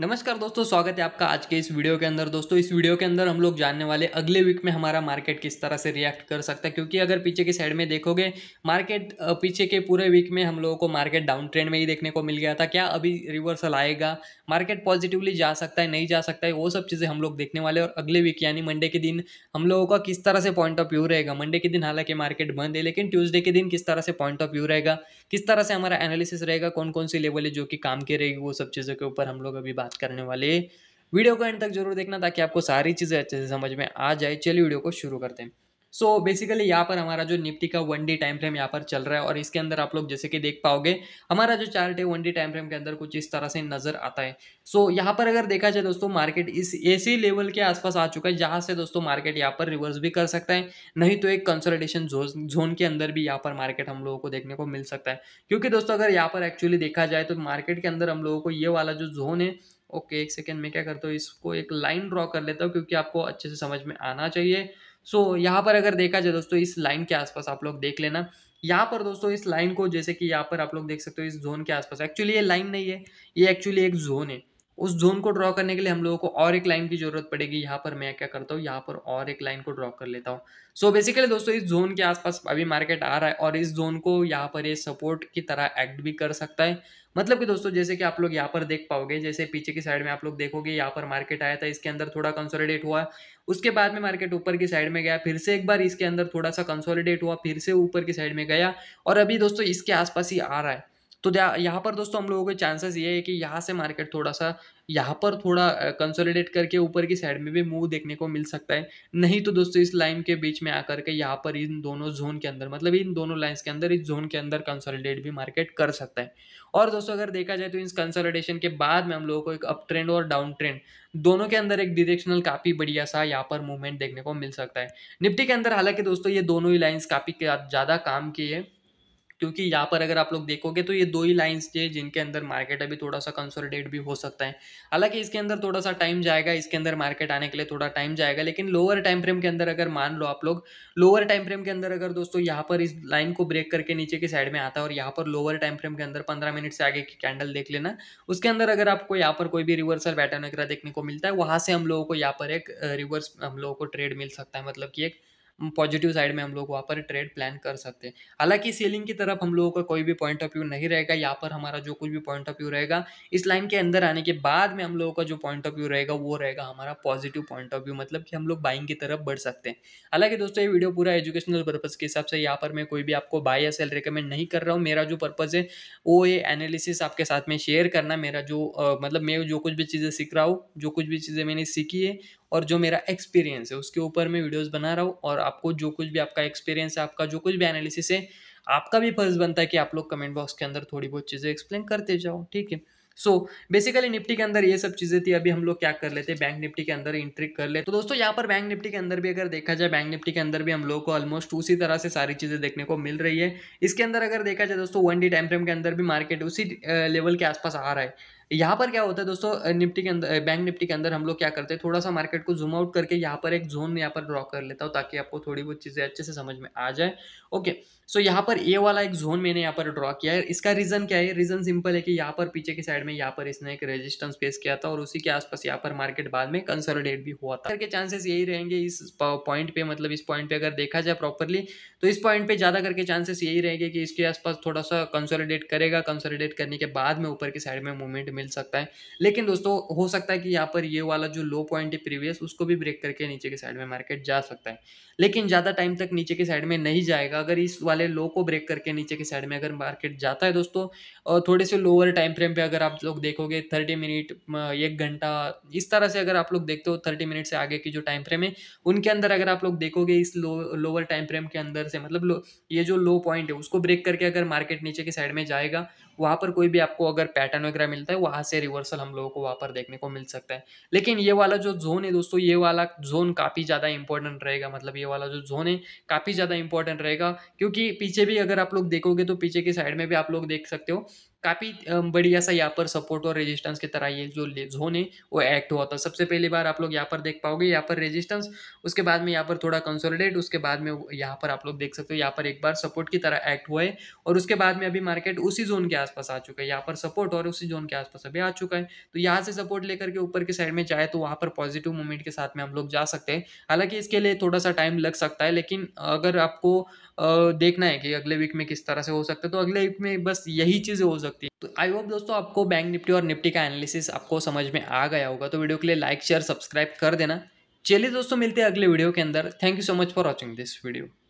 नमस्कार दोस्तों स्वागत है आपका आज के इस वीडियो के अंदर दोस्तों इस वीडियो के अंदर हम लोग जानने वाले अगले वीक में हमारा मार्केट किस तरह से रिएक्ट कर सकता है क्योंकि अगर पीछे की साइड में देखोगे मार्केट पीछे के पूरे वीक में हम लोगों को मार्केट डाउन ट्रेंड में ही देखने को मिल गया था क्या अभी रिवर्सल आएगा मार्केट पॉजिटिवली जा सकता है नहीं जा सकता है वो सब चीज़ें हम लोग देखने वाले और अगले वीक यानी मंडे के दिन हम लोगों का किस तरह से पॉइंट ऑफ व्यू रहेगा मंडे के दिन हालांकि मार्केट बंद है लेकिन ट्यूजडे के दिन किस तरह से पॉइंट ऑफ व्यू रहेगा किस तरह से हमारा एनालिसिस रहेगा कौन कौन सी लेवल है जो कि काम की रहेगी वो सब चीज़ों के ऊपर हम लोग अभी बात करने वाले वीडियो को एंड तक जरूर देखना ताकि आपको सारी चीज़ें अच्छे से समझ में आ जाए चलिए वीडियो को शुरू करते हैं सो so, बेसिकली यहाँ पर हमारा जो निफ्टी का वन डे टाइम फ्रेम यहाँ पर चल रहा है और इसके अंदर आप लोग जैसे कि देख पाओगे हमारा जो चार्ट है वन डे टाइम फ्रेम के अंदर कुछ इस तरह से नजर आता है सो so, यहाँ पर अगर देखा जाए दोस्तों मार्केट इस ऐसी लेवल के आसपास आ चुका है जहाँ से दोस्तों मार्केट यहाँ पर रिवर्स भी कर सकता है नहीं तो एक कंसल्टेशन जो, जोन के अंदर भी यहाँ पर मार्केट हम लोगों को देखने को मिल सकता है क्योंकि दोस्तों अगर यहाँ पर एक्चुअली देखा जाए तो मार्केट के अंदर हम लोगों को ये वाला जो जोन है ओके एक सेकेंड में क्या करता हूँ इसको एक लाइन ड्रॉ कर लेता हूँ क्योंकि आपको अच्छे से समझ में आना चाहिए सो so, यहाँ पर अगर देखा जाए दोस्तों इस लाइन के आसपास आप लोग देख लेना यहाँ पर दोस्तों इस लाइन को जैसे कि यहाँ पर आप लोग देख सकते हो इस जोन के आसपास एक्चुअली ये लाइन नहीं है ये एक्चुअली एक जोन है उस जोन को ड्रॉ करने के लिए हम लोगों को और एक लाइन की जरूरत पड़ेगी यहाँ पर मैं क्या करता हूँ यहाँ पर और एक लाइन को ड्रॉ कर लेता हूँ सो बेसिकली दोस्तों इस जोन के आसपास अभी मार्केट आ रहा है और इस जोन को यहाँ पर ये सपोर्ट की तरह एक्ट भी कर सकता है मतलब कि दोस्तों जैसे कि आप लोग यहाँ पर देख पाओगे जैसे पीछे की साइड में आप लोग देखोगे यहाँ पर मार्केट आया था इसके अंदर थोड़ा कंसोलिडेट हुआ उसके बाद में मार्केट ऊपर की साइड में गया फिर से एक बार इसके अंदर थोड़ा सा कंसोलिडेट हुआ फिर से ऊपर की साइड में गया और अभी दोस्तों इसके आसपास ही आ रहा है तो यहाँ पर दोस्तों हम लोगों के चांसेस ये है कि यहाँ से मार्केट थोड़ा सा यहाँ पर थोड़ा कंसोलिडेट करके ऊपर की साइड में भी मूव देखने को मिल सकता है नहीं तो दोस्तों इस लाइन के बीच में आकर के यहाँ पर इन दोनों जोन के अंदर मतलब इन दोनों लाइन्स के अंदर इस जोन के अंदर कंसोलिडेट भी मार्केट कर सकता है और दोस्तों अगर देखा जाए तो इस कंसोलिडेशन के बाद में हम लोगों को एक अप ट्रेंड और डाउन ट्रेंड दोनों के अंदर एक डिरेक्शनल काफ़ी बढ़िया सा यहाँ पर मूवमेंट देखने को मिल सकता है निफ्टी के अंदर हालांकि दोस्तों ये दोनों ही लाइन्स काफ़ी ज़्यादा काम की है क्योंकि यहाँ पर अगर आप लोग देखोगे तो ये दो ही लाइन्स थे जिनके अंदर मार्केट अभी थोड़ा सा कंसोलिडेट भी हो सकता है हालांकि इसके अंदर थोड़ा सा टाइम जाएगा इसके अंदर मार्केट आने के लिए थोड़ा टाइम जाएगा लेकिन लोअर टाइम फ्रेम के अंदर अगर मान लो आप लोग लोअर टाइम फ्रेम के अंदर अगर दोस्तों यहाँ पर इस लाइन को ब्रेक करके नीचे की साइड में आता है और यहाँ पर लोअर टाइम फ्रेम के अंदर पंद्रह मिनट से आगे की कैंडल देख लेना उसके अंदर अगर आपको यहाँ पर कोई भी रिवर्सल पैटर्न वगैरह देखने को मिलता है वहाँ से हम लोगों को यहाँ पर एक रिवर्स हम लोगों को ट्रेड मिल सकता है मतलब कि एक पॉजिटिव साइड में हम लोग वहाँ पर ट्रेड प्लान कर सकते हैं हालांकि सेलिंग की तरफ हम लोगों का कोई भी पॉइंट ऑफ व्यू नहीं रहेगा यहाँ पर हमारा जो कुछ भी पॉइंट ऑफ व्यू रहेगा इस लाइन के अंदर आने के बाद में हम लोगों का जो पॉइंट ऑफ व्यू रहेगा वो रहेगा हमारा पॉजिटिव पॉइंट ऑफ व्यू मतलब कि हम लोग बाइंग की तरफ बढ़ सकते हैं हालांकि दोस्तों ये वीडियो पूरा एजुकेशनल पर्पज़ के हिसाब से यहाँ पर मैं कोई भी आपको बाय या सेल रिकमेंड नहीं कर रहा हूँ मेरा जो पर्पज़ है वो ये एनालिसिस आपके साथ में शेयर करना मेरा जो मतलब मैं जो कुछ भी चीज़ें सीख रहा हूँ जो कुछ भी चीज़ें मैंने सीखी है और जो मेरा एक्सपीरियंस है उसके ऊपर मैं वीडियोस बना रहा हूँ और आपको जो कुछ भी आपका एक्सपीरियंस है आपका जो कुछ भी एनालिसिस है आपका भी फर्ज बनता है कि आप लोग कमेंट बॉक्स के अंदर थोड़ी बहुत चीज़ें एक्सप्लेन करते जाओ ठीक है सो बेसिकली निफ्टी के अंदर ये सब चीज़ें थी अभी हम लोग क्या कर लेते हैं बैंक निफ्टी के अंदर इंट्री कर ले तो दोस्तों यहाँ पर बैंक निफ्टी के अंदर भी अगर देखा जाए बैंक निफ्टी के अंदर भी हम लोग को ऑलमोस्ट उसी तरह से सारी चीज़ें देखने को मिल रही है इसके अंदर अगर देखा जाए दोस्तों वन डी टाइम फ्रेम के अंदर भी मार्केट उसी लेवल के आसपास आ रहा है यहाँ पर क्या होता है दोस्तों निफ्टी के अंदर बैंक निफ्टी के अंदर हम लोग क्या करते हैं थोड़ा सा मार्केट को जूम आउट करके यहाँ पर एक जोन यहाँ पर ड्रॉ कर लेता हूँ ताकि आपको थोड़ी बहुत चीज़ें अच्छे से समझ में आ जाए ओके सो यहाँ पर ए वाला एक जोन मैंने यहाँ पर ड्रॉ किया है इसका रीज़न क्या है रीज़न सिंपल है कि यहाँ पर पीछे के साइड में यहाँ पर इसने एक रेजिस्टेंस फेस किया था और उसी के आसपास यहाँ पर मार्केट बाद में कंसोलिडेट भी हुआ था करके चांसेस यही रहेंगे इस पॉइंट पे मतलब इस पॉइंट पे अगर देखा जाए प्रॉपरली तो इस पॉइंट पे ज़्यादा करके चांसेस यही रहेंगे कि इसके आसपास थोड़ा सा कंसोलीडेट करेगा कंसोलिडेट करने के बाद में ऊपर की साइड में मूवमेंट मिल सकता है लेकिन दोस्तों हो सकता है कि यहाँ पर ये वाला जो लो पॉइंट है प्रीवियस उसको भी ब्रेक करके नीचे के साइड में मार्केट जा सकता है लेकिन ज़्यादा टाइम तक नीचे के साइड में नहीं जाएगा अगर इस वाले लो को ब्रेक करके नीचे के साइड में अगर मार्केट जाता है दोस्तों और थोड़े से लोअर टाइम फ्रेम पर अगर आप लोग देखोगे थर्टी मिनट एक घंटा इस तरह से अगर आप लोग देखते हो थर्टी मिनट से आगे की जो टाइम फ्रेम है उनके अंदर अगर आप लोग देखोगे इस लोअर टाइम फ्रेम के अंदर से मतलब ये जो लो पॉइंट है उसको ब्रेक करके अगर मार्केट नीचे की साइड में जाएगा वहाँ पर कोई भी आपको अगर पैटर्न वगैरह मिलता है वहाँ से रिवर्सल हम लोगों को वहाँ पर देखने को मिल सकता है लेकिन ये वाला जो जोन है दोस्तों ये वाला जोन काफ़ी ज़्यादा इंपॉर्टेंट रहेगा मतलब ये वाला जो जोन है काफ़ी ज़्यादा इंपॉर्टेंट रहेगा क्योंकि पीछे भी अगर आप लोग देखोगे तो पीछे की साइड में भी आप लोग देख सकते हो काफ़ी बढ़िया सा यहाँ पर सपोर्ट और रेजिस्टेंस की तरह ये जो जोन है वो एक्ट हुआ था सबसे पहली बार आप लोग यहाँ पर देख पाओगे यहाँ पर रेजिस्टेंस उसके बाद में यहाँ पर थोड़ा कंसोलिडेट उसके बाद में यहाँ पर आप लोग देख सकते हो यहाँ पर एक बार सपोर्ट की तरह एक्ट हुआ है और उसके बाद में अभी मार्केट उसी जोन के आसपास आ चुका है यहाँ पर सपोर्ट और उसी जोन के आसपास अभी आ चुका है तो यहाँ से सपोर्ट लेकर के ऊपर की साइड में जाए तो वहाँ पर पॉजिटिव मूवमेंट के साथ में हम लोग जा सकते हैं हालांकि इसके लिए थोड़ा सा टाइम लग सकता है लेकिन अगर आपको देखना है कि अगले वीक में किस तरह से हो सकता है तो अगले वीक में बस यही चीज़ें हो सकती है तो आई होप दोस्तों आपको बैंक निफ्टी और निफ्टी का एनालिसिस आपको समझ में आ गया होगा तो वीडियो के लिए लाइक शेयर सब्सक्राइब कर देना चलिए दोस्तों मिलते हैं अगले वीडियो के अंदर thank you so much for watching this video